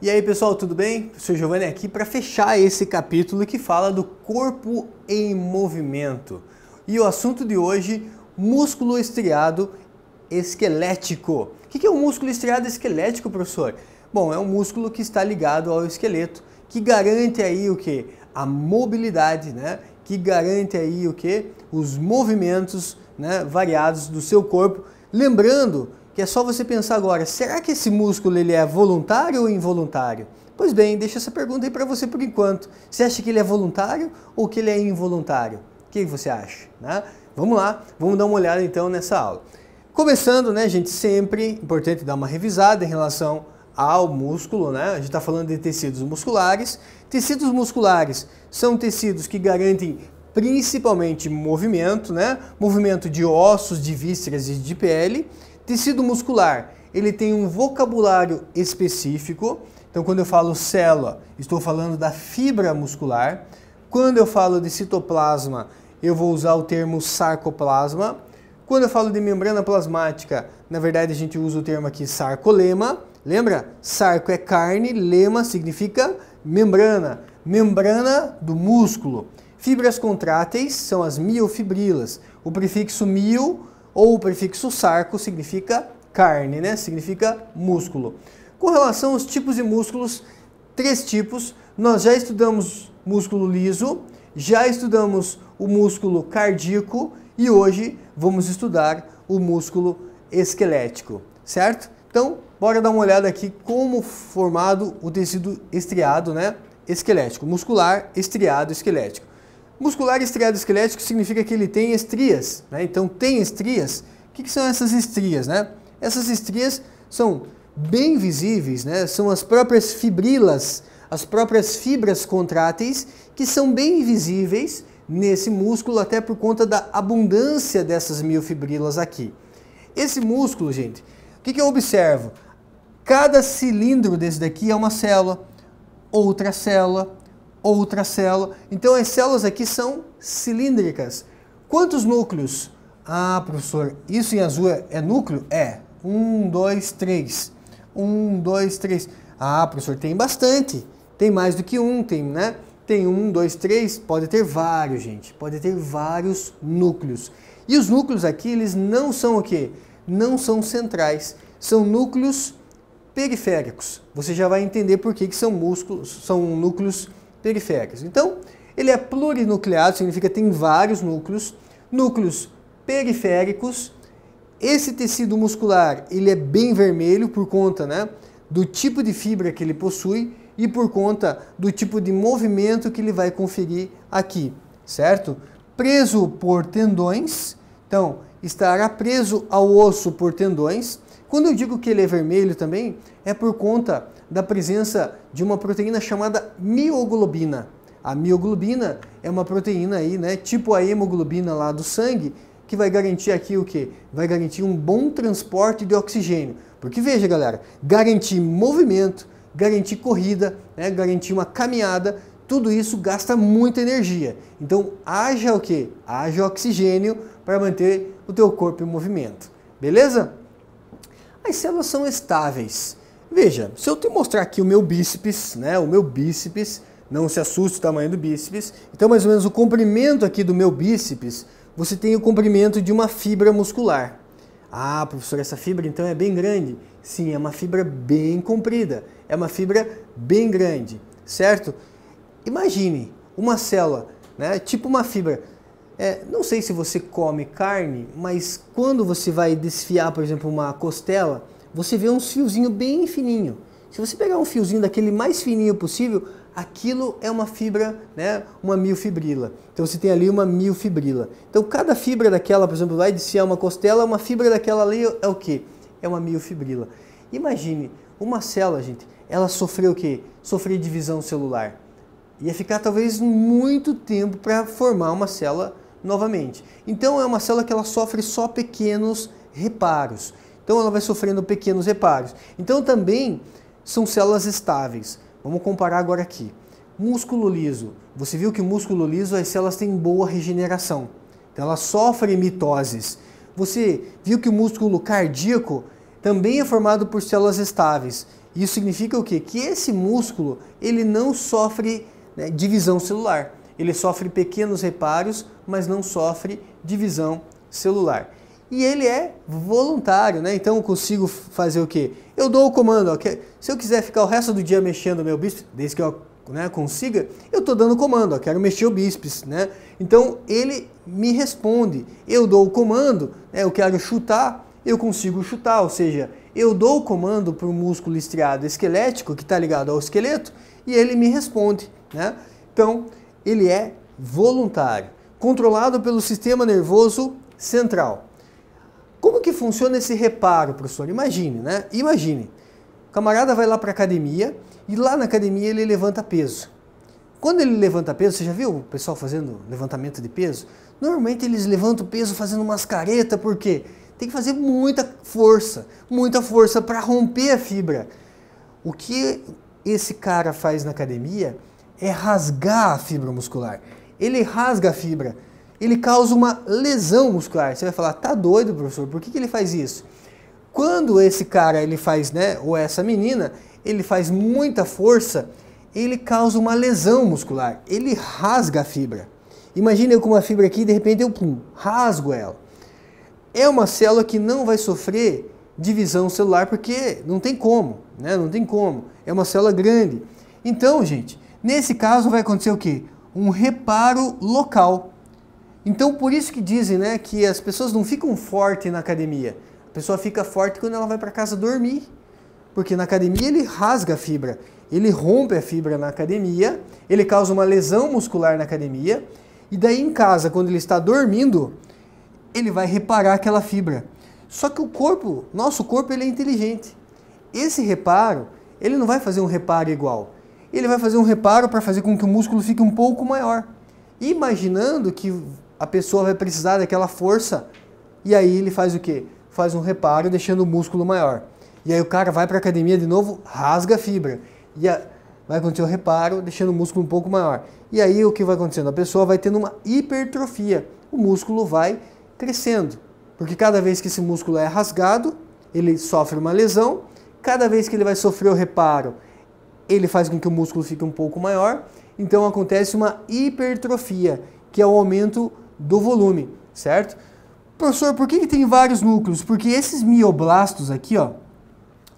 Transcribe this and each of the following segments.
E aí pessoal, tudo bem? Sou Giovanni aqui para fechar esse capítulo que fala do corpo em movimento. E o assunto de hoje, músculo estriado esquelético. O que é um músculo estriado esquelético, professor? Bom, é um músculo que está ligado ao esqueleto, que garante aí o que? A mobilidade, né? Que garante aí o que? Os movimentos né? variados do seu corpo. Lembrando que é só você pensar agora, será que esse músculo ele é voluntário ou involuntário? Pois bem, deixa essa pergunta aí para você por enquanto. Você acha que ele é voluntário ou que ele é involuntário? O que você acha? Né? Vamos lá, vamos dar uma olhada então nessa aula. Começando, né, gente, sempre importante dar uma revisada em relação ao músculo, né? A gente está falando de tecidos musculares. Tecidos musculares são tecidos que garantem principalmente movimento, né? Movimento de ossos, de vísceras e de pele. Tecido muscular, ele tem um vocabulário específico. Então, quando eu falo célula, estou falando da fibra muscular. Quando eu falo de citoplasma, eu vou usar o termo sarcoplasma. Quando eu falo de membrana plasmática, na verdade a gente usa o termo aqui sarcolema. Lembra? Sarco é carne, lema significa membrana, membrana do músculo. Fibras contráteis são as miofibrilas. O prefixo mio ou o prefixo sarco significa carne, né? Significa músculo. Com relação aos tipos de músculos, três tipos. Nós já estudamos músculo liso, já estudamos o músculo cardíaco e hoje vamos estudar o músculo esquelético, certo? Então, bora dar uma olhada aqui como formado o tecido estriado, né? Esquelético, muscular, estriado, esquelético. Muscular estriado-esquelético significa que ele tem estrias, né? Então tem estrias. O que, que são essas estrias, né? Essas estrias são bem visíveis, né? São as próprias fibrilas, as próprias fibras contráteis que são bem visíveis nesse músculo até por conta da abundância dessas miofibrilas aqui. Esse músculo, gente, o que, que eu observo? Cada cilindro desse daqui é uma célula, outra célula, outra célula. Então as células aqui são cilíndricas. Quantos núcleos? Ah, professor, isso em azul é, é núcleo? É. Um, dois, três. Um, dois, três. Ah, professor, tem bastante. Tem mais do que um, tem, né? Tem um, dois, três, pode ter vários, gente. Pode ter vários núcleos. E os núcleos aqui, eles não são o quê? Não são centrais. São núcleos periféricos. Você já vai entender por que, que são músculos, são núcleos periféricas. Então, ele é plurinucleado, significa que tem vários núcleos, núcleos periféricos. Esse tecido muscular, ele é bem vermelho por conta, né, do tipo de fibra que ele possui e por conta do tipo de movimento que ele vai conferir aqui, certo? Preso por tendões, então estará preso ao osso por tendões, quando eu digo que ele é vermelho também, é por conta da presença de uma proteína chamada mioglobina. A mioglobina é uma proteína aí, né, tipo a hemoglobina lá do sangue, que vai garantir aqui o que? Vai garantir um bom transporte de oxigênio. Porque veja, galera, garantir movimento, garantir corrida, né, garantir uma caminhada, tudo isso gasta muita energia. Então, haja o que? Haja oxigênio para manter o teu corpo em movimento. Beleza? as células são estáveis. Veja, se eu te mostrar aqui o meu bíceps, né, o meu bíceps, não se assuste o tamanho do bíceps, então mais ou menos o comprimento aqui do meu bíceps, você tem o comprimento de uma fibra muscular. Ah, professor, essa fibra então é bem grande. Sim, é uma fibra bem comprida, é uma fibra bem grande, certo? Imagine uma célula, né, tipo uma fibra é, não sei se você come carne, mas quando você vai desfiar, por exemplo, uma costela, você vê uns fiozinho bem fininho. Se você pegar um fiozinho daquele mais fininho possível, aquilo é uma fibra, né, uma miofibrila. Então você tem ali uma miofibrila. Então cada fibra daquela, por exemplo, vai desfiar uma costela, uma fibra daquela ali é o que? É uma miofibrila. Imagine, uma célula, gente, ela sofreu o quê? Sofreu divisão celular. Ia ficar talvez muito tempo para formar uma célula novamente. Então é uma célula que ela sofre só pequenos reparos. Então ela vai sofrendo pequenos reparos. Então também são células estáveis. Vamos comparar agora aqui. Músculo liso. Você viu que o músculo liso, as células têm boa regeneração. Então elas sofrem mitoses. Você viu que o músculo cardíaco também é formado por células estáveis. Isso significa o quê? Que esse músculo ele não sofre né, divisão celular. Ele sofre pequenos reparos, mas não sofre divisão celular. E ele é voluntário, né? Então eu consigo fazer o quê? Eu dou o comando. Ó, se eu quiser ficar o resto do dia mexendo meu bíceps, desde que eu né, consiga, eu estou dando comando, ó, quero mexer o bíceps, né? Então ele me responde, eu dou o comando, né, eu quero chutar, eu consigo chutar, ou seja, eu dou o comando para o músculo estriado esquelético que está ligado ao esqueleto e ele me responde, né? Então ele é voluntário, controlado pelo sistema nervoso central. Como que funciona esse reparo, professor? Imagine, né? Imagine. O camarada vai lá para a academia e lá na academia ele levanta peso. Quando ele levanta peso, você já viu o pessoal fazendo levantamento de peso? Normalmente eles levantam peso fazendo mascareta, por porque tem que fazer muita força, muita força para romper a fibra. O que esse cara faz na academia é rasgar a fibra muscular. Ele rasga a fibra, ele causa uma lesão muscular. Você vai falar, tá doido, professor, por que, que ele faz isso? Quando esse cara ele faz, né, ou essa menina, ele faz muita força, ele causa uma lesão muscular, ele rasga a fibra. Imagina eu com uma fibra aqui de repente eu pum, rasgo ela. É uma célula que não vai sofrer divisão celular porque não tem como, né? Não tem como. É uma célula grande. Então, gente, Nesse caso vai acontecer o quê? Um reparo local. Então por isso que dizem, né, que as pessoas não ficam fortes na academia. A pessoa fica forte quando ela vai para casa dormir. Porque na academia ele rasga a fibra, ele rompe a fibra na academia, ele causa uma lesão muscular na academia, e daí em casa, quando ele está dormindo, ele vai reparar aquela fibra. Só que o corpo, nosso corpo, ele é inteligente. Esse reparo, ele não vai fazer um reparo igual ele vai fazer um reparo para fazer com que o músculo fique um pouco maior, imaginando que a pessoa vai precisar daquela força, e aí ele faz o quê? Faz um reparo deixando o músculo maior. E aí o cara vai para a academia de novo, rasga a fibra. E a... vai acontecer o reparo, deixando o músculo um pouco maior. E aí o que vai acontecendo? A pessoa vai tendo uma hipertrofia. O músculo vai crescendo. Porque cada vez que esse músculo é rasgado, ele sofre uma lesão. Cada vez que ele vai sofrer o reparo, ele faz com que o músculo fique um pouco maior, então acontece uma hipertrofia, que é o aumento do volume, certo? Professor, por que, que tem vários núcleos? Porque esses mioblastos aqui, ó,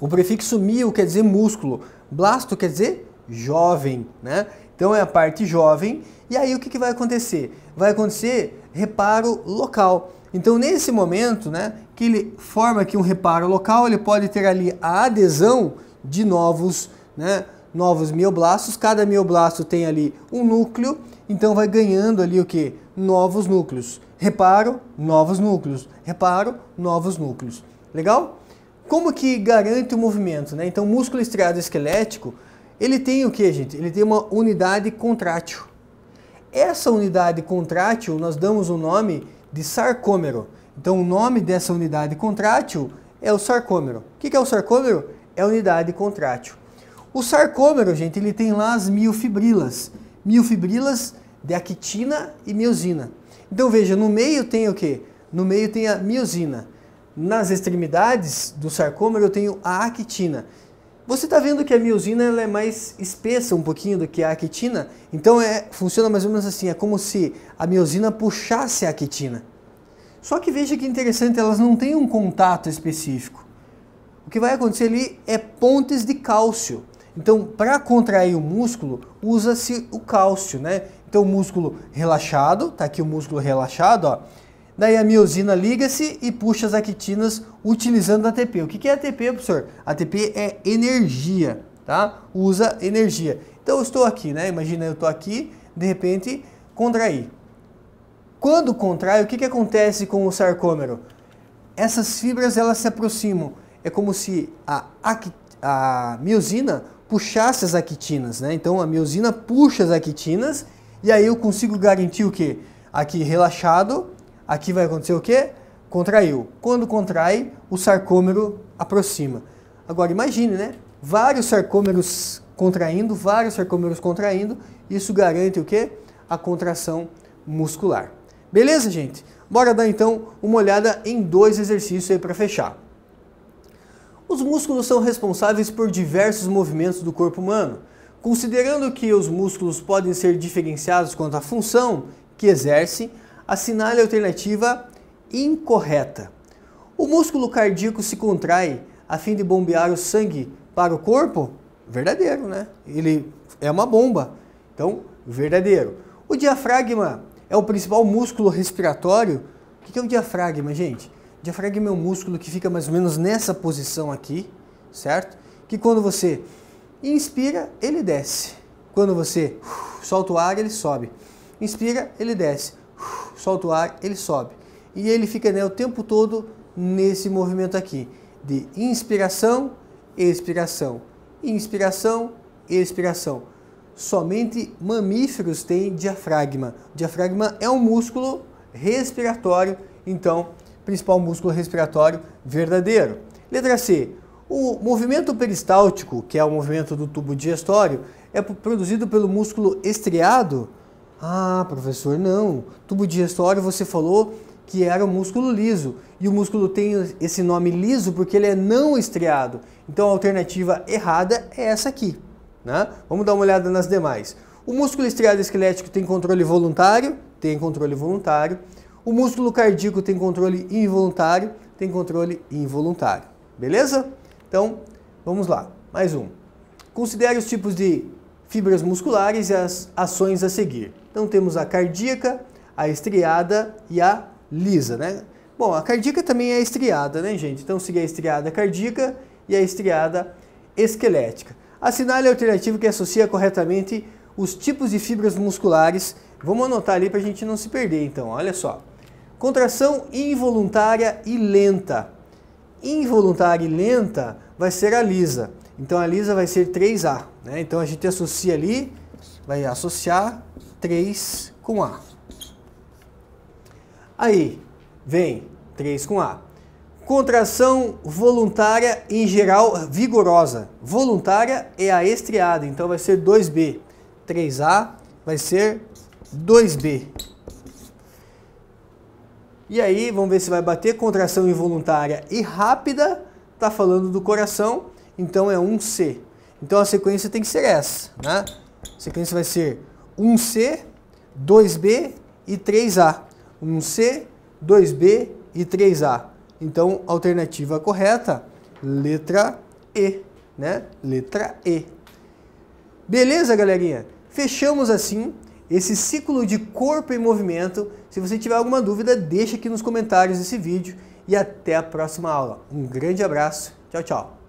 o prefixo mio quer dizer músculo, blasto quer dizer jovem, né? Então é a parte jovem, e aí o que, que vai acontecer? Vai acontecer reparo local. Então, nesse momento, né, que ele forma aqui um reparo local, ele pode ter ali a adesão de novos, né, novos mioblastos. Cada mioblasto tem ali um núcleo, então vai ganhando ali o que? Novos núcleos. Reparo, novos núcleos. Reparo, novos núcleos. Legal? Como que garante o movimento? Né? Então, o músculo estriado esquelético, ele tem o que, gente? Ele tem uma unidade contrátil. Essa unidade contrátil, nós damos o nome de sarcômero. Então, o nome dessa unidade contrátil é o sarcômero. O que é o sarcômero? É a unidade contrátil. O sarcômero, gente, ele tem lá as miofibrilas. Miofibrilas de actina e miosina. Então veja, no meio tem o quê? No meio tem a miosina. Nas extremidades do sarcômero eu tenho a actina. Você está vendo que a miosina ela é mais espessa um pouquinho do que a actina? Então é, funciona mais ou menos assim, é como se a miosina puxasse a actina. Só que veja que interessante, elas não têm um contato específico. O que vai acontecer ali é pontes de cálcio. Então, para contrair o músculo, usa-se o cálcio, né? Então, o músculo relaxado, tá aqui o músculo relaxado, ó. Daí a miosina liga-se e puxa as actinas utilizando ATP. O que é ATP, professor? ATP é energia, tá? Usa energia. Então, eu estou aqui, né? Imagina, eu estou aqui, de repente, contraí. Quando contrai, o que, que acontece com o sarcômero? Essas fibras, elas se aproximam. É como se a, a, a miosina puxasse as actinas, né? Então a miosina puxa as actinas e aí eu consigo garantir o quê? Aqui relaxado, aqui vai acontecer o quê? Contraiu. Quando contrai, o sarcômero aproxima. Agora imagine, né? Vários sarcômeros contraindo, vários sarcômeros contraindo, isso garante o quê? A contração muscular. Beleza, gente? Bora dar então uma olhada em dois exercícios aí para fechar. Os músculos são responsáveis por diversos movimentos do corpo humano. Considerando que os músculos podem ser diferenciados quanto à função que exerce, assinale a alternativa incorreta. O músculo cardíaco se contrai a fim de bombear o sangue para o corpo? Verdadeiro, né? Ele é uma bomba. Então, verdadeiro. O diafragma é o principal músculo respiratório. O que é um diafragma, gente? Diafragma é um músculo que fica mais ou menos nessa posição aqui, certo? Que quando você inspira, ele desce. Quando você uh, solta o ar, ele sobe. Inspira, ele desce. Uh, solta o ar, ele sobe. E ele fica né, o tempo todo nesse movimento aqui de inspiração, expiração, inspiração, expiração. Somente mamíferos têm diafragma. O diafragma é um músculo respiratório, então principal músculo respiratório verdadeiro. Letra C. O movimento peristáltico, que é o movimento do tubo digestório, é produzido pelo músculo estriado? Ah, professor, não. Tubo digestório você falou que era o músculo liso. E o músculo tem esse nome liso porque ele é não estriado. Então a alternativa errada é essa aqui. Né? Vamos dar uma olhada nas demais. O músculo estriado esquelético tem controle voluntário? Tem controle voluntário. O músculo cardíaco tem controle involuntário, tem controle involuntário. Beleza? Então, vamos lá. Mais um. Considere os tipos de fibras musculares e as ações a seguir. Então temos a cardíaca, a estriada e a lisa, né? Bom, a cardíaca também é estriada, né, gente? Então seria a estriada cardíaca e a estriada esquelética. Assinale a alternativa que associa corretamente os tipos de fibras musculares. Vamos anotar ali para a gente não se perder, então. Olha só. Contração involuntária e lenta. Involuntária e lenta vai ser a lisa. Então a lisa vai ser 3A. Né? Então a gente associa ali, vai associar 3 com A. Aí vem 3 com A. Contração voluntária, em geral, vigorosa. Voluntária é a estriada, então vai ser 2B. 3A vai ser 2B. E aí, vamos ver se vai bater. Contração involuntária e rápida, está falando do coração, então é 1C. Então a sequência tem que ser essa, né? A sequência vai ser 1C, 2B e 3A. 1C, 2B e 3A. Então, alternativa correta, letra E, né? Letra E. Beleza, galerinha? Fechamos assim esse ciclo de corpo em movimento. Se você tiver alguma dúvida, deixa aqui nos comentários esse vídeo e até a próxima aula. Um grande abraço, tchau, tchau!